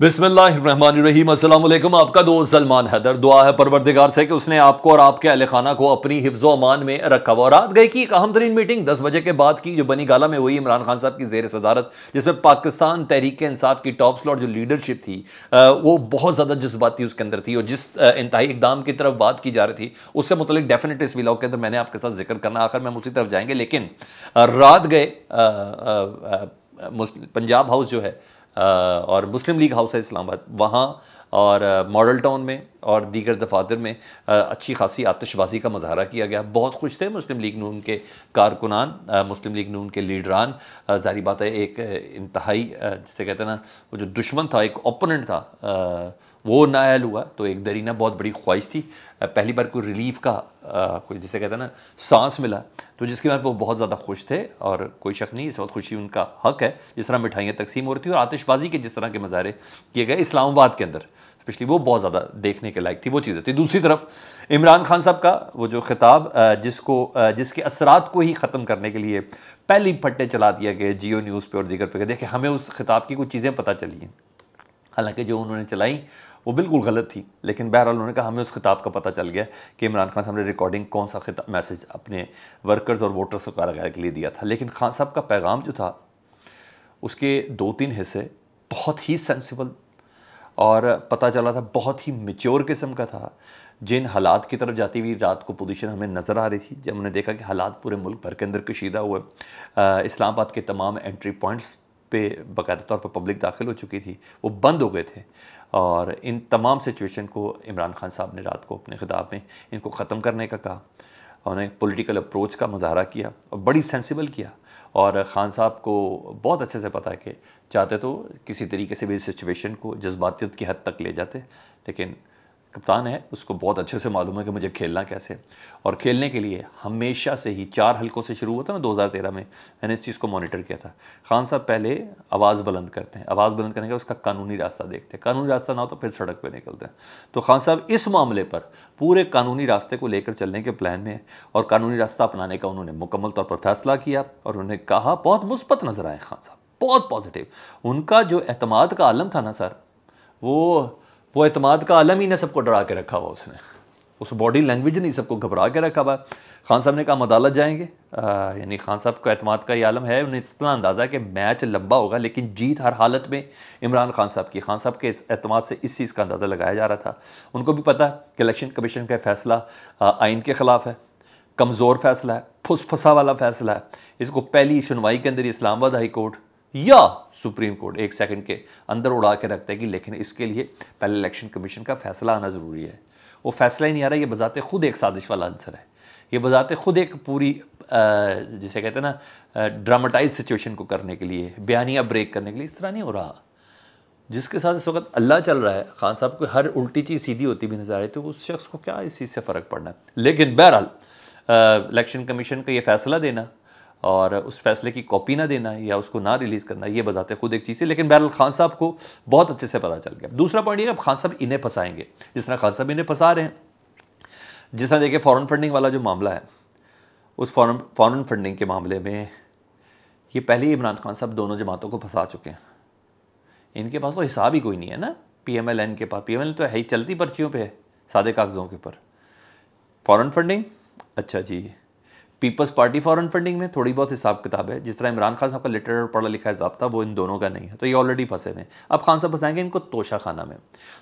बिस्मिल्लाम आपका दोस्त सलमान हैदर दुआ है परवरदिगार से कि उसने आपको और आपके अहल खाना को अपनी हिफ्ज़ अमान में रखा हुआ रात गई की एक अहम तरीन मीटिंग दस बजे के बाद की जो बनी गाला में हुई इमरान खान साहब की जेर सदारत जिसमें पाकिस्तान तहरीक इंसाफ की टॉप स्लॉट जो लीडरशिप थी वो बहुत ज़्यादा जज्बाती उसके अंदर थी और जिस इंतहाई इकदाम की तरफ बात की जा रही थी उससे मुतलिक डेफिनेट इस विलाग के अंदर मैंने आपके साथ जिक्र करना आखिर में हम उसी तरफ जाएंगे लेकिन रात गए पंजाब हाउस जो है और मुस्लिम लीग हाउस है इस्लामाबाद वहाँ और मॉडल टाउन में और दीगर दफातर में अच्छी खासी आतशबाजी का मजाहरा किया गया बहुत खुश थे मुस्लिम लीग नून के कारकुनान मुस्लिम लीग नून के लीडरान जारी बात है एक इंतहाई जिसे कहते हैं ना वो जो दुश्मन था एक ओपोनेंट था वो नायल हुआ तो एक दरीना बहुत बड़ी ख्वाहिश थी पहली बार कोई रिलीफ का कोई जिसे कहते हैं ना सांस मिला तो जिसके बाद वो बहुत ज़्यादा खुश थे और कोई शक नहीं इस वक्त खुशी उनका हक है जिस तरह मिठाइयाँ तकसीम हो रही थी और आतिशबाजी के जिस तरह के मज़ारे किए गए इस्लामाबाद के अंदर स्पेशली वो बहुत ज़्यादा देखने के लायक थी वो चीज़ें थी दूसरी तरफ इमरान खान साहब का वो जो खिताब जिसको जिसके असरात को ही ख़त्म करने के लिए पहली फट्टे चला दिया गया जियो न्यूज़ पे और दीगर पे देखिए हमें उस खिताब की कुछ चीज़ें पता चली हैं हालांकि जो उन्होंने चलाई वो बिल्कुल गलत थी लेकिन बहरहाल उन्होंने कहा हमें उस खिताब का पता चल गया कि इमरान खान साहब ने रिकॉर्डिंग कौन सा मैसेज अपने वर्कर्स और वोटर्स वगैरह के लिए दिया था लेकिन खान साहब का पैगाम जो था उसके दो तीन हिस्से बहुत ही सेंसिबल और पता चला था बहुत ही मेच्योर किस्म का था जिन हालात की तरफ जाती हुई रात को पोजीशन हमें नज़र आ रही थी जब हमने देखा कि हालात पूरे मुल्क भर के अंदर कशीदा हुए इस्लामाबाद के तमाम एंट्री पॉइंट्स पे बाकायदा तौर पर पब्लिक दाखिल हो चुकी थी वो बंद हो गए थे और इन तमाम सिचुएशन को इमरान खान साहब ने रात को अपने खिताब में इनको ख़त्म करने का कहा उन्हें पॉलिटिकल अप्रोच का मुजाहरा किया और बड़ी सेंसिबल किया और ख़ान साहब को बहुत अच्छे से पता है कि चाहते तो किसी तरीके से भी सिचुएशन को जज्बातीत की हद तक ले जाते लेकिन कप्तान है उसको बहुत अच्छे से मालूम है कि मुझे खेलना कैसे और खेलने के लिए हमेशा से ही चार हलकों से शुरू हुआ था ना 2013 में मैंने इस चीज़ को मॉनिटर किया था खान साहब पहले आवाज़ बुलंद करते हैं आवाज़ बुलंद करने का उसका कानूनी रास्ता देखते हैं कानूनी रास्ता ना हो तो फिर सड़क पर निकलते हैं तो खान साहब इस मामले पर पूरे कानूनी रास्ते को लेकर चलने के प्लान में और कानूनी रास्ता अपनाने का उन्होंने मुकम्मल तौर पर फैसला किया और उन्होंने कहा बहुत मुस्बत नज़र आए खान साहब बहुत पॉजिटिव उनका जो अहतमाद का आलम था ना सर वो वो अतमाद का आलम ही ने सबको डरा के रखा हुआ उसने उस बॉडी लैंग्वेज ने सबको घबरा के रखा हुआ खान साहब ने कहा अदालत जाएंगे यानी खान साहब का अतमाद का ये आलम है उन्हें इतना अंदाज़ा कि मैच लंबा होगा लेकिन जीत हर हालत में इमरान खान साहब की खान साहब के अतमाद से इस चीज़ का अंदाज़ा लगाया जा रहा था उनको भी पता कि इलेक्शन कमीशन का फैसला आइन के ख़िलाफ़ है कमज़ोर फैसला है फुसफुसा वाला फैसला है इसको पहली सुनवाई के अंदर इस्लामाबाद हाई कोर्ट या सुप्रीम कोर्ट एक सेकंड के अंदर उड़ा के रखता है कि लेकिन इसके लिए पहले इलेक्शन कमीशन का फैसला आना ज़रूरी है वो फैसला ही नहीं आ रहा ये बजाते खुद एक साजिश वाला आंसर है ये बजाते खुद एक पूरी जिसे कहते हैं ना ड्रामाटाइज सिचुएशन को करने के लिए बयानिया ब्रेक करने के लिए इस तरह नहीं हो रहा जिसके साथ इस वक्त अल्लाह चल रहा है खान साहब को हर उल्टी चीज़ सीधी होती भी नजर आ रही तो उस शख्स को क्या इस चीज़ से फ़र्क पड़ना है लेकिन बहरहाल इलेक्शन कमीशन का ये फैसला देना और उस फैसले की कॉपी ना देना या उसको ना रिलीज़ करना ये बताते खुद एक चीज़ है लेकिन बहरहाल खान साहब को बहुत अच्छे से पता चल गया दूसरा पॉइंट ये अब खान साहब इन्हें फंसाएंगे जिस तरह खान साहब इन्हें फंसा रहे हैं जिस तरह देखिए फ़ॉरन फंडिंग वाला जो मामला है उस फॉरन फॉरन फंडिंग के मामले में ये पहले ही इमरान खान साहब दोनों जमातों को फंसा चुके हैं इनके पास तो हिसाब ही कोई नहीं है ना एन के पास एल तो है ही चलती पर्चियों पर है सादे कागज़ों के ऊपर फॉरन फंडिंग अच्छा जी पीपल्स पार्टी फॉरन फंडिंग में थोड़ी बहुत हिसाब किताब है जिस तरह इमरान खान साहब का लिटरेचर पढ़ा लिखा हिसाब था वो इन दोनों का नहीं है तो ये ऑलरेडी फंसे हुए अब खान साहब फंसाएंगे इनको तोशा खाना में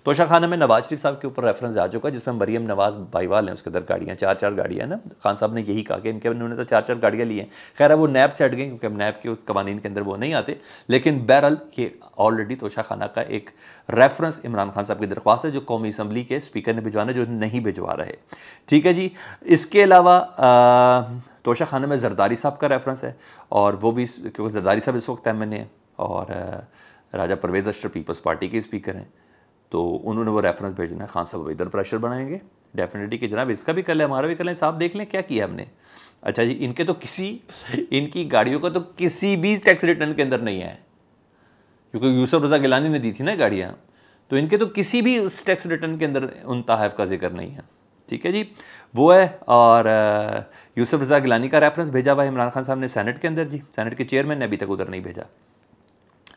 तोशा खाना में नवाज शरीफ साहब के ऊपर रेफरेंस आ चुका है जिसमें मरीम नवाज भाईवाल हैं उसके अंदर गाड़ियाँ चार चार गाड़ियाँ ना खान साहब ने यही कहा कि इनके उन्होंने तो चार चार गाड़ियाँ ली हैं खैर वो नैब से हट गई क्योंकि नैब के उस कवानीन के अंदर वो नहीं आते लेकिन बहरहाल ये ऑलरेडी तोशा खाना का एक रेफरेंस इमरान खान साहब की दरख्वास्त है जो कौमी असम्बली के स्पीकर ने भिजवाना जो नहीं भिजवा रहे ठीक है जी इसके अलावा तोशा खाना में जरदारी साहब का रेफरेंस है और वो भी क्योंकि जरदारी साहब इस वक्त एम एन ए हैं और राजा परवेज अशर पीपल्स पार्टी के स्पीकर हैं तो उन्होंने वो रेफरेंस भेजना है खान साहब इधर प्रेशर बनाएंगे डेफिनेटली कि जनाब इसका भी कर लें हमारा भी कर लें साहब देख लें क्या किया हमने अच्छा जी इनके तो किसी इनकी गाड़ियों का तो किसी भी टैक्स रिटर्न के अंदर नहीं है क्योंकि यूसुफ रजा गिलानी ने दी थी ना गाड़ियाँ तो इनके तो किसी भी उस टैक्स रिटर्न के अंदर उन तहफ़ का जिक्र नहीं है ठीक है जी वो है और यूसुफ रजा गिलानी का रेफरेंस भेजा हुआ है इमरान खान साहब ने सेनेट के अंदर जी सेनेट के चेयरमैन ने अभी तक उधर नहीं भेजा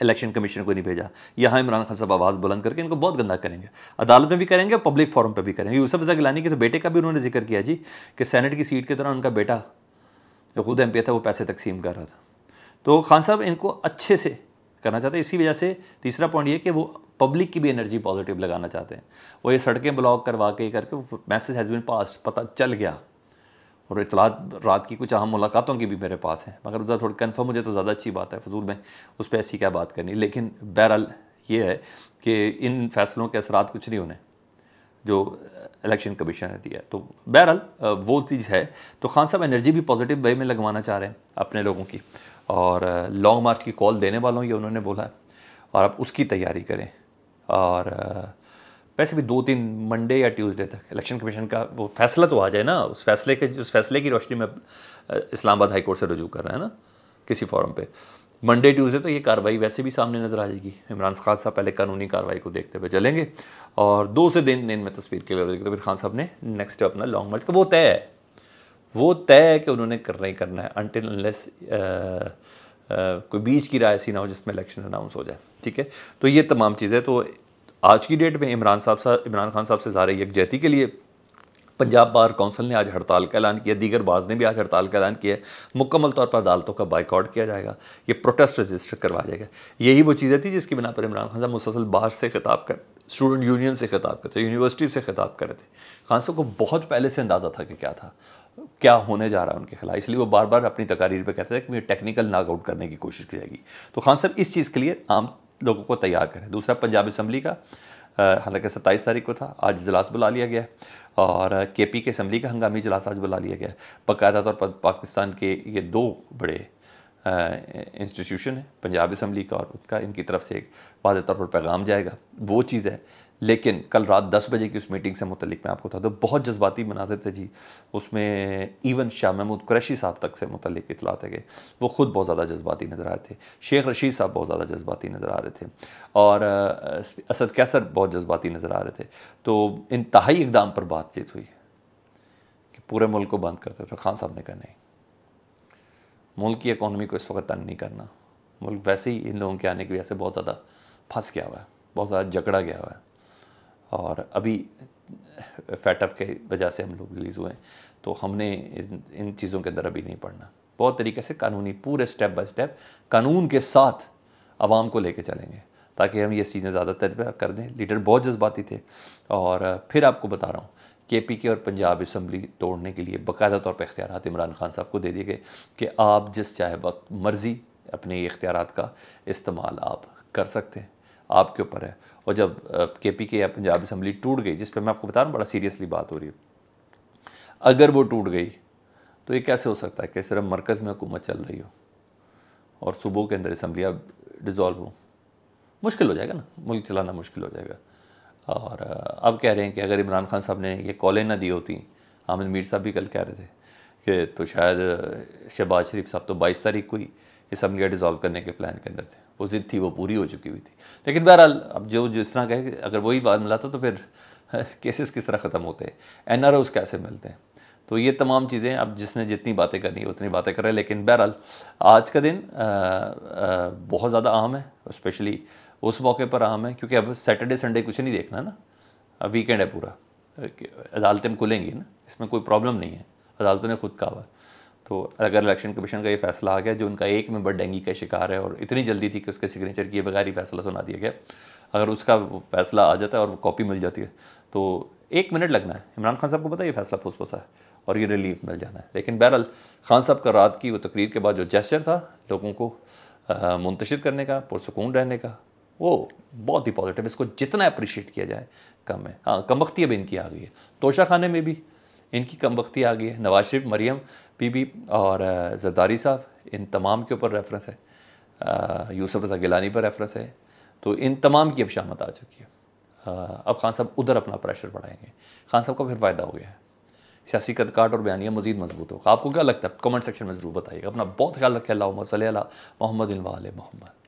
इलेक्शन कमीशन को नहीं भेजा यहाँ इमरान खान साहब आवाज़ बुलंद करके इनको बहुत गंदा करेंगे अदालत में भी करेंगे और पब्लिक फोरम पर भी करेंगे यूसुफ रजा गिलानी के तो बेटे का भी उन्होंने जिक्र किया जी कि सैनेट की सीट के दौरान उनका बेटा जो खुद एम था वो पैसे तकसीम कर रहा था तो खान साहब इनको अच्छे से करना चाहते हैं इसी वजह से तीसरा पॉइंट ये कि वो पब्लिक की भी एनर्जी पॉजिटिव लगाना चाहते हैं वो ये सड़कें ब्लॉक करवा के करके मैसेज हैज़ बिन पास पता चल गया और इतलात रात की कुछ अहम मुलाकातों की भी मेरे पास है मगर उधर थोड़ी कन्फर्म मुझे तो ज़्यादा अच्छी बात है फजूल में उस पर ऐसी क्या बात करनी लेकिन बहरहाल ये है कि इन फैसलों के असरा कुछ नहीं होने जो इलेक्शन कमीशन ने दिया तो बहरहाल वो चीज़ है तो खान साहब एनर्जी भी पॉजिटिव वे में लगवाना चाह रहे हैं अपने लोगों की और लॉन्ग मार्च की कॉल देने वालों ये उन्होंने बोला है और आप उसकी तैयारी करें और वैसे भी दो तीन मंडे या ट्यूसडे तक इलेक्शन कमीशन का वो फैसला तो आ जाए ना उस फैसले के उस फैसले की रोशनी में इस्लामाबाद हाईकोर्ट से रजू कर रहा है ना किसी फॉरम पे मंडे ट्यूसडे तो ये कार्रवाई वैसे भी सामने नज़र आ जाएगी इमरान खान साहब पहले कानूनी कार्रवाई को देखते हुए चलेंगे और दो से दिन दिन में तस्वीर के लिए कबीर खान साहब ने नेक्स्ट अपना लॉन्ग मार्च का वो तय है वो तय है कि उन्होंने करना ही करना है अनटिल अनलेस कोई बीच की राय ऐसी ना हो जिसमें इलेक्शन अनाउंस हो जाए ठीक है तो ये तमाम चीज़ें तो आज की डेट में इमरान साहब साहब इमरान खान साहब से ज़्यादा यकजहती के लिए पंजाब बार काउंसिल ने आज हड़ताल का ऐलान किया दीगर बाज ने भी आज हड़ताल का ऐलान किया है मुकम्मल तौर पर अदालतों का बाइकआउट किया जाएगा ये प्रोटेस्ट रजिस्टर करवाया जाएगा यही वो चीज़ें थी जिसकी बिना पर इमरान खान साहब मुसलसल बाहर से खिताब कर स्टूडेंट यूनियन से खिताब करते यूनिवर्सिटी से खिताब कर रहे थे खान साहब को बहुत पहले से अंदाज़ा था कि क्या था क्या होने जा रहा है उनके खिलाफ इसलिए वो बार बार अपनी तकारीर पर कहते हैं कि टेक्निकल नाकआउट करने की कोशिश की जाएगी तो खान साहब इस चीज़ के लिए आम लोगों को तैयार करें दूसरा पंजाब असम्बली का हालांकि सत्ताईस तारीख को था आज इजलास बुला लिया गया और के पी के असम्बली का हंगामी इजलास आज बुला लिया गया बाकायदा तौर पर पाकिस्तान के ये दो बड़े इंस्टीट्यूशन है पंजाब इसम्बली का और उसका इनकी तरफ से एक वाज तौर पर पैगाम जाएगा वो चीज़ है लेकिन कल रात दस बजे की उस मीटिंग से मुतलिक मैं आपको था तो बहुत जज्बाती मनाजिर थे जी उसमें इवन शाह महमूद क्रैशी साहब तक से मुतलिक थे गए वो ख़ुद बहुत ज़्यादा जज्बाती नज़र आए थे शेख रशीद साहब बहुत ज़्यादा जज्बाती नज़र आ रहे थे और असद कैसर बहुत जज्बाती नज़र आ रहे थे तो इंतहाई इकदाम पर बातचीत हुई कि पूरे मुल्क को बंद करते फिर खान साहब ने कहा नहीं मुल्क की इकॉनमी को इस वक्त तंग नहीं करना मुल्क वैसे ही इन लोगों के आने की वजह से बहुत ज़्यादा फंस गया हुआ है बहुत ज़्यादा जकड़ा गया हुआ है और अभी फैटअप के वजह से हम लोग रिलीज़ हुए तो हमने इन, इन चीज़ों के अंदर अभी नहीं पढ़ना बहुत तरीके से कानूनी पूरे स्टेप बाय स्टेप कानून के साथ आवाम को लेके चलेंगे ताकि हम ये चीज़ें ज़्यादा तजर्बा कर दें लीडर बहुत जज्बाती थे और फिर आपको बता रहा हूँ के पी के और पंजाब इसम्बली तोड़ने के लिए बाकायदा तौर पर इख्तियार इमरान खान साहब को दे दिए गए कि आप जिस चाहे वक्त मर्ज़ी अपने इख्तियार का इस्तेमाल आप कर सकते हैं आपके ऊपर है और जब के पी के या पंजाब असम्बली टूट गई जिस पर मैं आपको बता रहा हूँ बड़ा सीरियसली बात हो रही है अगर वो टूट गई तो ये कैसे हो सकता है कि सिर्फ मरकज़ में हुकूमत चल रही हो और सुबह के अंदर इसम्बलियाँ डिज़ोल्व हो मुश्किल हो जाएगा ना मुल्क चलाना मुश्किल हो जाएगा और अब कह रहे हैं कि अगर इमरान खान साहब ने ये कॉलें ना दी होती आमिर मीर साहब भी कल कह रहे थे कि तो शायद शहबाज शरीफ साहब तो बाईस तारीख को ही ये सब गया डिज़ोल्व करने के प्लान के अंदर थे वो जिद थी वो पूरी हो चुकी हुई थी लेकिन बहरहाल अब जो जिस तरह कहे अगर वही बात मिला था तो फिर केसेस किस तरह ख़त्म होते हैं एन आर कैसे मिलते हैं तो ये तमाम चीज़ें अब जिसने जितनी बातें करनी है उतनी बातें कर रहे हैं लेकिन बहरहाल आज का दिन आ, आ, बहुत ज़्यादा अहम है स्पेशली उस मौके पर अहम है क्योंकि अब सैटरडे संडे कुछ नहीं देखना ना अब वीकेंड है पूरा अदालतें खुलेंगी ना इसमें कोई प्रॉब्लम नहीं है अदालतों ने खुद कहा हुआ तो अगर इलेक्शन कमीशन का ये फैसला आ गया जो उनका एक मेंबर डेंगी का शिकार है और इतनी जल्दी थी कि उसके सिग्नेचर किए बगैर ही फैसला सुना दिया गया अगर उसका फैसला आ जाता है और वो कॉपी मिल जाती है तो एक मिनट लगना है इमरान खान साहब को पता है ये फैसला फुसफुसा है और ये रिलीफ मिल जाना है लेकिन बहरहाल खान साहब का रात की वो तकरीर के बाद जो जेस्चर था लोगों को मुंतशिर करने का पुरसकून रहने का वो बहुत ही पॉजिटिव इसको जितना अप्रिशिएट किया जाए कम है हाँ कम वक्ती अब इनकी आ गई है तोशा खाने में भी इनकी कम वक्ती आ गई है नवाज शरीफ मरियम बीबी और जरदारी साहब इन तमाम के ऊपर रेफरेंस है यूसुफ रजा गिलानी पर रेफरेंस है तो इन तमाम की अब शामत आ चुकी है अब खान साहब उधर अपना प्रेशर बढ़ाएंगे खान साहब का फिर फ़ायदा हो गया है सियासी कदकाट और बयानियाँ मजीद मजबूत होगा आपको क्या लगता है कमेंट सेक्शन में ज़रूर बताइएगा अपना बहुत ख्याल रखें अल्लाह मोहम्मद मोहम्मद